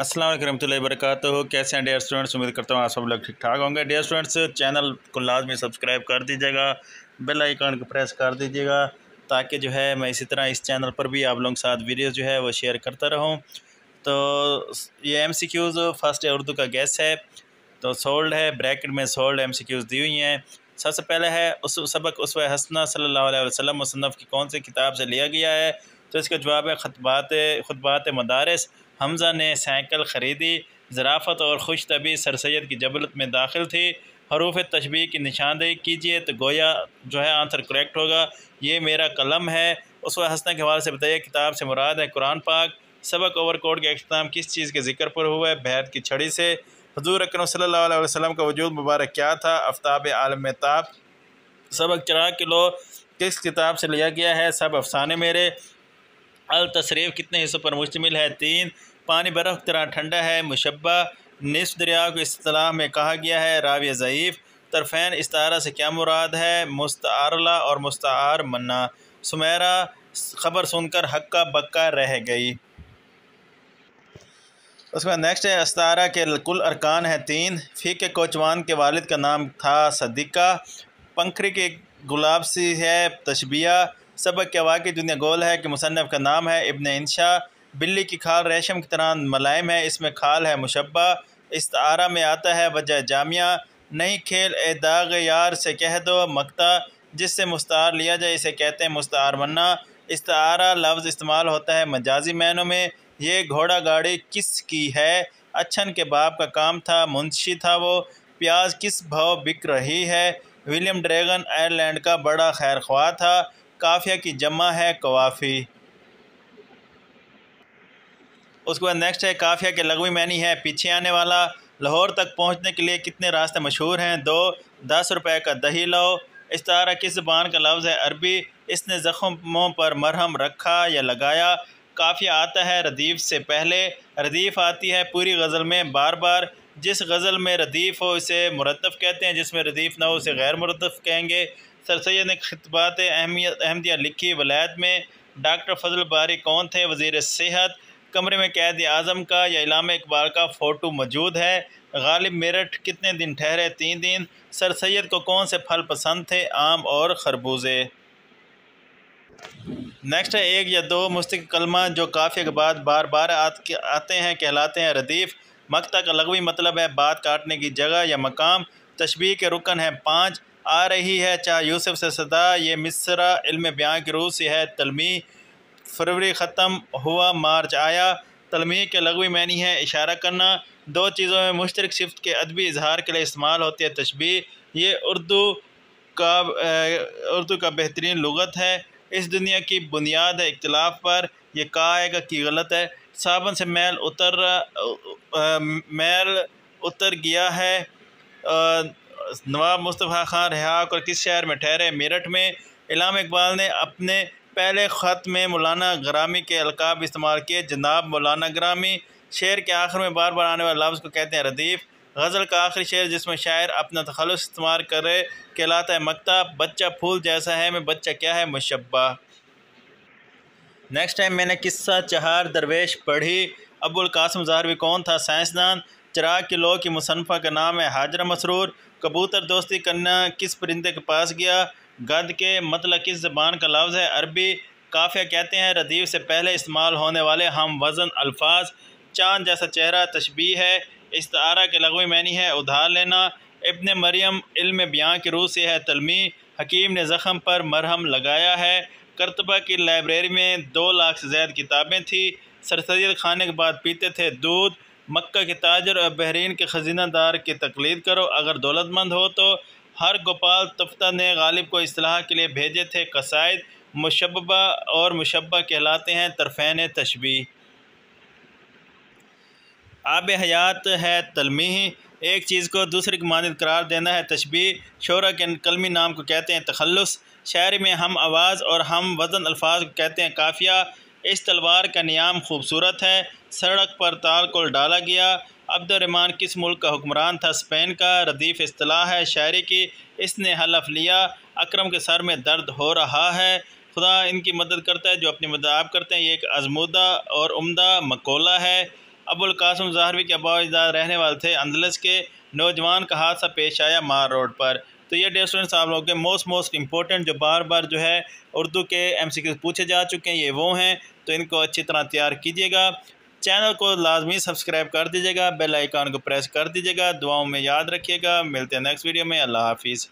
असलम वरहमल वरक कैसे हैं डेयर स्टूडेंट्स उम्मीद करता हूँ आप सब लोग ठीक ठाक होंगे डेयर स्टूडेंट्स चैनल को लाजमी सब्सक्राइब कर दीजिएगा बेल आइकन को प्रेस कर दीजिएगा ताकि जो है मैं इसी तरह इस चैनल पर भी आप लोगों के साथ वीडियो जो है वो शेयर करता रहूँ तो ये M C Qs first Urdu का गैस है तो सोल्ड है ब्रैकेट में सोल्ड एम सी क्यूज़ दी हुई हैं सबसे पहले है उस सबक उस हसना सल्ला वसलम मुसनफ़ की कौन सी किताब से लिया गया है तो इसका जवाब है खतबात खुतबात मदारस हमजा ने साइकिल ख़रीदी ज़राफ़त और खुश तबी सर सैद की जबलत में दाखिल थी हरूफ तशबी की निशानदेही कीजिए तो गोया जो है आंसर करेक्ट होगा ये मेरा कलम है उस हसना के हवाले से बताइए किताब से मुराद है कुरान पाक सबक ओवर कोड के अख्ताम किस चीज़ के जिक्र पर हुआ है भैद की छड़ी से हजूर अक्रम सल्ला का वजूद मुबारक क्या था आफ्ताब आलम ताब सबक चरा किलो किस किताब से लिया गया है सब अफसाने मेरे अल तशरीफ़ कितने हिस्सों पर मुश्तमिल है तीन पानी बर्फ़ तरह ठंडा है मुशबा निसफ दरिया को इसलाह में कहा गया है राव ज़यीफ़ तरफ़ैन तारा से क्या मुराद है मुस्तारला और मुस्तार मन्ना सुमेरा ख़बर सुनकर हक्का बक्का रह गई उसके बाद नेक्स्ट है अस्तारा के कुल अरकान है तीन के कोचवान के वालिद का नाम था सदिका पंखरी के गुलाब सी है तशबिया सबक के वाक़ दुनिया गोल है कि मुसनफ़ का नाम है इबन इंशा बिल्ली की खाल रेशम की तरह मलायम है इसमें खाल है मुशबा आरा में आता है वजह जामिया नहीं खेल ए दाग यार से कह दो मकता जिससे मुस्तार लिया जाए इसे कहते हैं मुस्तार इस आरा लफ्ज़ इस्तेमाल होता है मजाजी मैनों में ये घोड़ा गाड़ी किस की है अच्छन के बाप का काम था मुंशी था वो प्याज किस भाव बिक रही है विलियम ड्रैगन आयरलैंड का बड़ा खैर था काफिया की जमा है कवाफ़ी उसके बाद नेक्स्ट है काफिया के लगवी मैनी है पीछे आने वाला लाहौर तक पहुंचने के लिए कितने रास्ते मशहूर हैं दो दस रुपए का दही लो इस तरह किस जबान का लफ्ज़ है अरबी इसने ज़ख्मों पर मरहम रखा या लगाया काफिया आता है रदीफ़ से पहले रदीफ़ आती है पूरी गज़ल में बार बार जिस गज़ल में रदीफ़ हो उसे मुरतफ़ कहते हैं जिसमें रदीफ़ ना हो उसे गैर मुरतफ़ कहेंगे सर सैद ने खतबात अहमियत अहमदिया लिखी वलायत में डॉक्टर फजल बारी कौन थे वज़ी सेहत कमरे में कैद आज़म का या इलाम इकबाल का फ़ोटो मौजूद है गालिब मेरठ कितने दिन ठहरे तीन दिन सर सैद को कौन से फल पसंद थे आम और खरबूजे नेक्स्ट है एक या दो मुस्तक कलमा जो काफ़ी के बाद बार बार आते हैं कहलाते हैं रदीफ़ मकता का लगवी मतलब है बात काटने की जगह या मकाम तशबी के रुकन है पाँच आ रही है चाह यूसुफ से सदा ये मिसरा इल्म बयाँ की रूह से है तलमी फरवरी ख़त्म हुआ मार्च आया तलमी के लगवी मैनी है इशारा करना दो चीज़ों में मुश्तरक शिफ्ट के अदबी इजहार के लिए इस्तेमाल होती है तशबी ये उर्दू का उर्दू का बेहतरीन लगत है इस दुनिया की बुनियाद है इख्तलाफ पर यह कहा है कि गलत है साबन से मैल उतर मैल उतर गया है नवाब मुस्तफ़ा ख़ान रिहाक और किस शहर में ठहरे मेरठ में इलाम इकबाल ने अपने पहले ख़त में मौलाना ग्रामी के अलकाब इस्तेमाल किए जनाब मौलाना ग्रामी शेर के आखिर में बार बार आने वाले लफ्ज़ को कहते हैं रदीफ़ गज़ल का आखिरी शेर जिसमें शायर अपना तखलस इस्तेमाल करे कहलाता है मकता बच्चा फूल जैसा है मैं बच्चा क्या है मुशबा नेक्स्ट टाइम मैंने किस्सा चहार दरवेश पढ़ी अबुल कासम जहरवी कौन था साइंसदान चराग के लो की मुसनफ़ा का नाम है हाजरा मसरूर कबूतर दोस्ती करना किस परिंदे के पास गया गद के मतलब किस जबान का लफ्ज़ है अरबी काफ़िया कहते हैं रदीव से पहले इस्तेमाल होने वाले हम वज़न अल्फाज चांद जैसा चेहरा तशबी है इस तारा के लगवी मैनी है उधार लेना इबन मरियम इल्म बयाँ की रूह से है तलमी हकीम ने ज़ख़म पर मरहम लगाया है करतबा की लाइब्रेरी में दो लाख से ज़्यादा किताबें थी सर सैद खाने के बाद पीते थे दूध मक्का के ताजर और बहरीन के खजीनादार की तकलीद करो अगर दौलतमंद हो तो हर गोपाल तफ्ता ने गालिब को असलाह के लिए भेजे थे कसायद मुशबा और मुशबा कहलाते हैं तरफ़ैन तशबी आब हयात है तलमी एक चीज़ को दूसरे की मानद करार देना है तशबी शोरा के कलमी नाम को कहते हैं तखलस शायरी में हम आवाज़ और हम वजन अल्फाज को कहते हैं काफिया इस तलवार का नियाम खूबसूरत है सड़क पर ताल को डाला गया अब्दरमान किस मुल्क का हुक्मरान था स्पेन का रदीफ़ असलाह है शायरी की इसने हलफ लिया अक्रम के सर में दर्द हो रहा है खुदा इनकी मदद करता है जो अपनी मदद आप करते हैं ये एक आजमदा और उमदा मकोला है कासम जहरवी के अबाजदार रहने वाले थे अंदलस के नौजवान का हादसा पेश आया मार रोड पर तो ये डेयर स्टूडेंट्स आप लोगों के मोस्ट मोस्ट इंपॉर्टेंट जो बार बार जो है उर्दू के एम पूछे जा चुके हैं ये वो हैं तो इनको अच्छी तरह तैयार कीजिएगा चैनल को लाजमी सब्सक्राइब कर दीजिएगा बेल आइकान को प्रेस कर दीजिएगा दुआओं में याद रखिएगा मिलते हैं नेक्स्ट वीडियो में अल्लाह हाफिज़